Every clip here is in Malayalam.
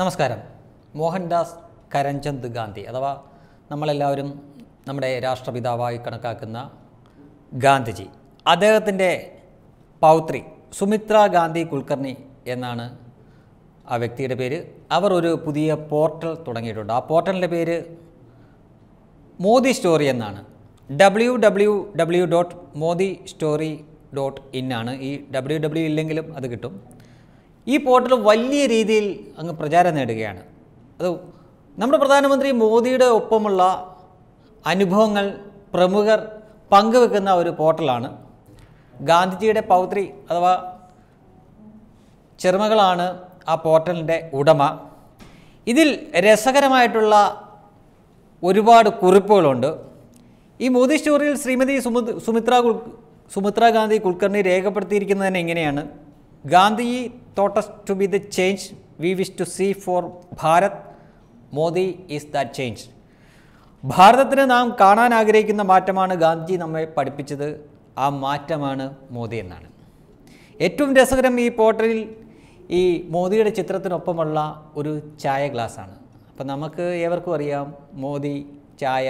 നമസ്കാരം മോഹൻദാസ് കരംചന്ദ് ഗാന്ധി അഥവാ നമ്മളെല്ലാവരും നമ്മുടെ രാഷ്ട്രപിതാവായി കണക്കാക്കുന്ന ഗാന്ധിജി അദ്ദേഹത്തിൻ്റെ പൗത്രി സുമിത്ര ഗാന്ധി കുൽക്കർണി എന്നാണ് ആ വ്യക്തിയുടെ പേര് അവർ ഒരു പുതിയ പോർട്ടൽ തുടങ്ങിയിട്ടുണ്ട് ആ പോർട്ടലിൻ്റെ പേര് മോദി സ്റ്റോറി എന്നാണ് W W W dot Modi story dot in ആണ് ഈ ഡബ്ല്യു ഡബ്ല്യു ഇല്ലെങ്കിലും അത് കിട്ടും ഈ പോർട്ടൽ വലിയ രീതിയിൽ അങ്ങ് പ്രചാരം നേടുകയാണ് അത് നമ്മുടെ പ്രധാനമന്ത്രി മോദിയുടെ ഒപ്പമുള്ള അനുഭവങ്ങൾ പ്രമുഖർ പങ്കുവെക്കുന്ന ഒരു പോർട്ടലാണ് ഗാന്ധിജിയുടെ പൗത്രി അഥവാ ചെറുമകളാണ് ആ പോർട്ടലിൻ്റെ ഉടമ ഇതിൽ രസകരമായിട്ടുള്ള ഒരുപാട് കുറിപ്പുകളുണ്ട് ഈ മോദി സ്റ്റോറിയിൽ ശ്രീമതി സുമിത്ര സുമിത്ര ഗാന്ധി കുൽക്കർണി രേഖപ്പെടുത്തിയിരിക്കുന്നത് തന്നെ Gandhiji thought to be the change we wish to see for Bharat Modi is that change ഭാരതത്തിന് നാം കാണാൻ ആഗ്രഹിക്കുന്ന മാറ്റമാണ് ഗാന്ധിജി നമ്മെ പഠിപ്പിച്ചത് ആ മാറ്റമാണ് മോദി എന്നാണ് ഏറ്റവും രസകരം ഈ പോർട്ടലിൽ ഈ മോദിയുടെ ചിത്രത്തിനൊപ്പമുള്ള ഒരു ചായ ഗ്ലാസ്സാണ് അപ്പം നമുക്ക് ഏവർക്കും അറിയാം മോദി ചായ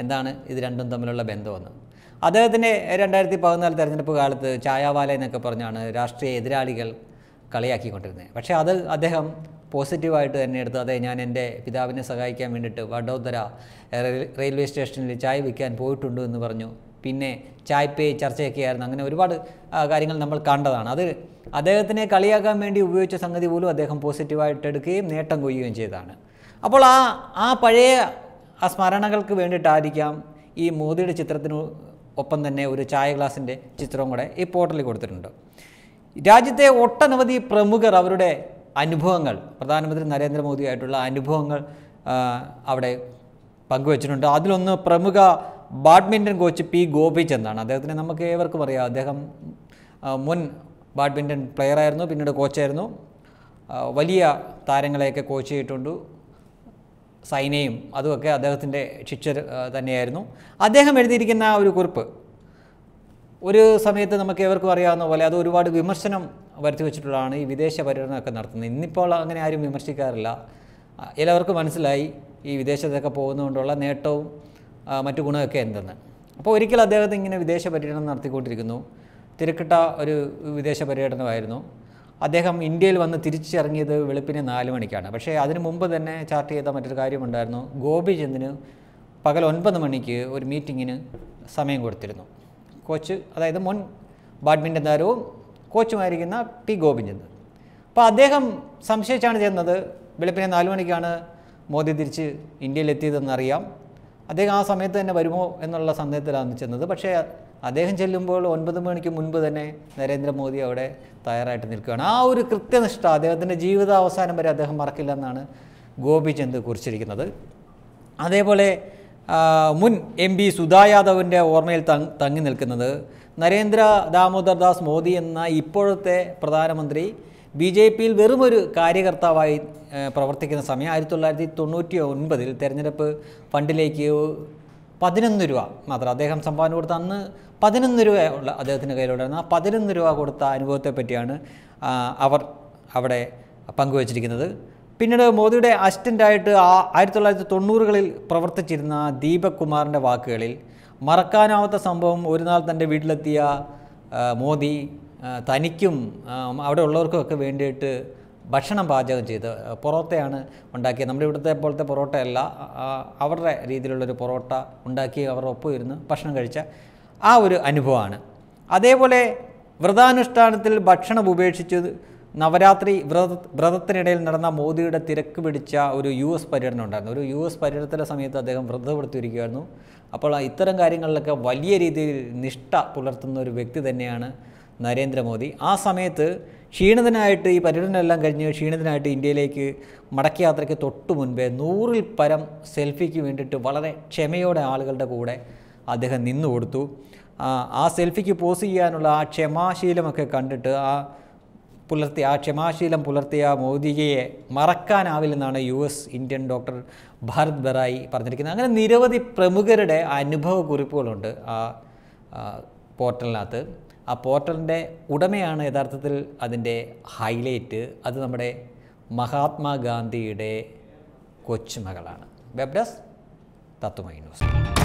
എന്താണ് ഇത് രണ്ടും തമ്മിലുള്ള ബന്ധമെന്ന് അദ്ദേഹത്തിൻ്റെ രണ്ടായിരത്തി പതിനാല് തെരഞ്ഞെടുപ്പ് കാലത്ത് ചായാവാല എന്നൊക്കെ പറഞ്ഞാണ് രാഷ്ട്രീയ എതിരാളികൾ കളിയാക്കിക്കൊണ്ടിരുന്നത് പക്ഷേ അത് അദ്ദേഹം പോസിറ്റീവായിട്ട് തന്നെ എടുത്ത് അതെ ഞാൻ എൻ്റെ പിതാവിനെ സഹായിക്കാൻ വേണ്ടിയിട്ട് വഡോദര റെയിൽവേ സ്റ്റേഷനിൽ ചായ വിൽക്കാൻ പോയിട്ടുണ്ട് എന്ന് പറഞ്ഞു പിന്നെ ചായ്പേ ചർച്ചയൊക്കെ ആയിരുന്നു അങ്ങനെ ഒരുപാട് കാര്യങ്ങൾ നമ്മൾ കണ്ടതാണ് അത് അദ്ദേഹത്തിനെ കളിയാക്കാൻ വേണ്ടി ഉപയോഗിച്ച സംഗതി പോലും അദ്ദേഹം പോസിറ്റീവായിട്ട് എടുക്കുകയും നേട്ടം കൊയ്യുകയും ചെയ്തതാണ് അപ്പോൾ ആ ആ പഴയ ആ സ്മരണകൾക്ക് വേണ്ടിയിട്ടായിരിക്കാം ഈ മോദിയുടെ ചിത്രത്തിന് ഒപ്പം തന്നെ ഒരു ചായ ഗ്ലാസിൻ്റെ ചിത്രവും കൂടെ ഈ പോർട്ടലിൽ കൊടുത്തിട്ടുണ്ട് രാജ്യത്തെ ഒട്ടനവധി പ്രമുഖർ അവരുടെ അനുഭവങ്ങൾ പ്രധാനമന്ത്രി നരേന്ദ്രമോദിയായിട്ടുള്ള അനുഭവങ്ങൾ അവിടെ പങ്കുവച്ചിട്ടുണ്ട് അതിലൊന്ന് പ്രമുഖ ബാഡ്മിൻ്റൺ കോച്ച് പി ഗോപിചന്ദാണ് എന്നാണ് അദ്ദേഹത്തിനെ നമുക്ക് ഏവർക്കും അറിയാം അദ്ദേഹം മുൻ ബാഡ്മിൻ്റൺ പ്ലെയറായിരുന്നു പിന്നീട് കോച്ചായിരുന്നു വലിയ താരങ്ങളെയൊക്കെ കോച്ച് ചെയ്തിട്ടുണ്ട് സൈനയും അതുമൊക്കെ അദ്ദേഹത്തിൻ്റെ ശിക്ഷർ തന്നെയായിരുന്നു അദ്ദേഹം എഴുതിയിരിക്കുന്ന ഒരു കുറിപ്പ് ഒരു സമയത്ത് നമുക്ക് ഏവർക്കും അറിയാവുന്ന പോലെ അത് ഒരുപാട് വിമർശനം വരുത്തി വെച്ചിട്ടുള്ളതാണ് ഈ വിദേശ പര്യടനമൊക്കെ നടത്തുന്നത് ഇന്നിപ്പോൾ അങ്ങനെ ആരും വിമർശിക്കാറില്ല എല്ലാവർക്കും മനസ്സിലായി ഈ വിദേശത്തൊക്കെ പോകുന്നതുകൊണ്ടുള്ള നേട്ടവും മറ്റു ഗുണമൊക്കെ എന്തെന്ന് അപ്പോൾ ഒരിക്കൽ അദ്ദേഹത്തിങ്ങനെ ഇങ്ങനെ വിദേശ പര്യടനം നടത്തിക്കൊണ്ടിരിക്കുന്നു തിരക്കിട്ട ഒരു വിദേശ പര്യടനമായിരുന്നു അദ്ദേഹം ഇന്ത്യയിൽ വന്ന് തിരിച്ചിറങ്ങിയത് വെളുപ്പിന് നാല് മണിക്കാണ് പക്ഷേ അതിന് മുമ്പ് തന്നെ ചാർട്ട് ചെയ്ത മറ്റൊരു കാര്യമുണ്ടായിരുന്നു ഗോപിചന്ദിന് പകൽ ഒൻപത് മണിക്ക് ഒരു മീറ്റിങ്ങിന് സമയം കൊടുത്തിരുന്നു കോച്ച് അതായത് മുൻ ബാഡ്മിൻ്റൺ താരവും കോച്ചുമായിരിക്കുന്ന പി ഗോപിചന്ദ് അപ്പോൾ അദ്ദേഹം സംശയിച്ചാണ് ചെയ്യുന്നത് വെളുപ്പിനെ നാല് മണിക്കാണ് മോദി തിരിച്ച് ഇന്ത്യയിലെത്തിയതെന്നറിയാം അദ്ദേഹം ആ സമയത്ത് തന്നെ വരുമോ എന്നുള്ള സന്ദേഹത്തിലാണ് ചെന്നത് പക്ഷേ അദ്ദേഹം ചെല്ലുമ്പോൾ ഒൻപത് മണിക്ക് മുൻപ് തന്നെ നരേന്ദ്രമോദി അവിടെ തയ്യാറായിട്ട് നിൽക്കുകയാണ് ആ ഒരു കൃത്യനിഷ്ഠ അദ്ദേഹത്തിൻ്റെ ജീവിത അവസാനം വരെ അദ്ദേഹം മറക്കില്ല എന്നാണ് ഗോപിചന്ദ് കുറിച്ചിരിക്കുന്നത് അതേപോലെ മുൻ എം പി സുധാ യാദവിൻ്റെ ഓർമ്മയിൽ തങ്ങി നിൽക്കുന്നത് നരേന്ദ്ര ദാമോദർ ദാസ് മോദി എന്ന ഇപ്പോഴത്തെ പ്രധാനമന്ത്രി ബി ജെ പിയിൽ വെറുമൊരു കാര്യകർത്താവായി പ്രവർത്തിക്കുന്ന സമയം ആയിരത്തി തൊള്ളായിരത്തി തൊണ്ണൂറ്റി ഒൻപതിൽ തെരഞ്ഞെടുപ്പ് ഫണ്ടിലേക്ക് പതിനൊന്ന് രൂപ മാത്രം അദ്ദേഹം സംഭാവന കൊടുത്ത അന്ന് പതിനൊന്ന് രൂപ ഉള്ള അദ്ദേഹത്തിൻ്റെ കയ്യിലുണ്ടായിരുന്നു ആ പതിനൊന്ന് രൂപ കൊടുത്ത അനുഭവത്തെ പറ്റിയാണ് അവർ അവിടെ പങ്കുവച്ചിരിക്കുന്നത് പിന്നീട് മോദിയുടെ അസിസ്റ്റൻ്റായിട്ട് ആ ആയിരത്തി തൊള്ളായിരത്തി തൊണ്ണൂറുകളിൽ പ്രവർത്തിച്ചിരുന്ന ദീപക് കുമാറിൻ്റെ വാക്കുകളിൽ മറക്കാനാവാത്ത സംഭവം ഒരു നാൾ തൻ്റെ വീട്ടിലെത്തിയ മോദി തനിക്കും അവിടെ ഉള്ളവർക്കും ഒക്കെ വേണ്ടിയിട്ട് ഭക്ഷണം പാചകം ചെയ്ത് പൊറോട്ടയാണ് ഉണ്ടാക്കിയത് നമ്മുടെ ഇവിടുത്തെ പോലത്തെ പൊറോട്ടയല്ല അവരുടെ രീതിയിലുള്ളൊരു പൊറോട്ട ഉണ്ടാക്കി അവർ ഒപ്പം ഇരുന്ന് ഭക്ഷണം കഴിച്ച ആ ഒരു അനുഭവമാണ് അതേപോലെ വ്രതാനുഷ്ഠാനത്തിൽ ഭക്ഷണം ഉപേക്ഷിച്ച് നവരാത്രി വ്രത വ്രതത്തിനിടയിൽ നടന്ന മോദിയുടെ തിരക്ക് പിടിച്ച ഒരു യു എസ് പര്യടനം ഉണ്ടായിരുന്നു ഒരു യു എസ് പര്യടനത്തിലെ സമയത്ത് അദ്ദേഹം വ്രതപ്പെടുത്തിയിരിക്കുകയായിരുന്നു അപ്പോൾ ഇത്തരം കാര്യങ്ങളിലൊക്കെ വലിയ രീതിയിൽ നിഷ്ഠ പുലർത്തുന്ന ഒരു വ്യക്തി തന്നെയാണ് നരേന്ദ്രമോദി ആ സമയത്ത് ക്ഷീണിതനായിട്ട് ഈ പര്യടനമെല്ലാം കഴിഞ്ഞ് ക്ഷീണിതനായിട്ട് ഇന്ത്യയിലേക്ക് മടക്കയാത്രയ്ക്ക് തൊട്ട് മുൻപേ നൂറിൽ പരം സെൽഫിക്ക് വേണ്ടിയിട്ട് വളരെ ക്ഷമയോടെ ആളുകളുടെ കൂടെ അദ്ദേഹം നിന്നു കൊടുത്തു ആ സെൽഫിക്ക് പോസ് ചെയ്യാനുള്ള ആ ക്ഷമാശീലമൊക്കെ കണ്ടിട്ട് ആ പുലർത്തിയ ആ ക്ഷമാശീലം പുലർത്തിയ മോദിയെ മറക്കാനാവില്ലെന്നാണ് U S Indian doctor Bharat Barai പറഞ്ഞിരിക്കുന്നത് അങ്ങനെ നിരവധി പ്രമുഖരുടെ അനുഭവ കുറിപ്പുകളുണ്ട് ആ പോർട്ടലിനകത്ത് ആ പോർട്ടലിൻ്റെ ഉടമയാണ് യഥാർത്ഥത്തിൽ അതിൻ്റെ ഹൈലൈറ്റ് അത് നമ്മുടെ മഹാത്മാഗാന്ധിയുടെ കൊച്ചുമകളാണ് വെബ് ഡെസ്ക് തത്വമൈ ന്യൂസ്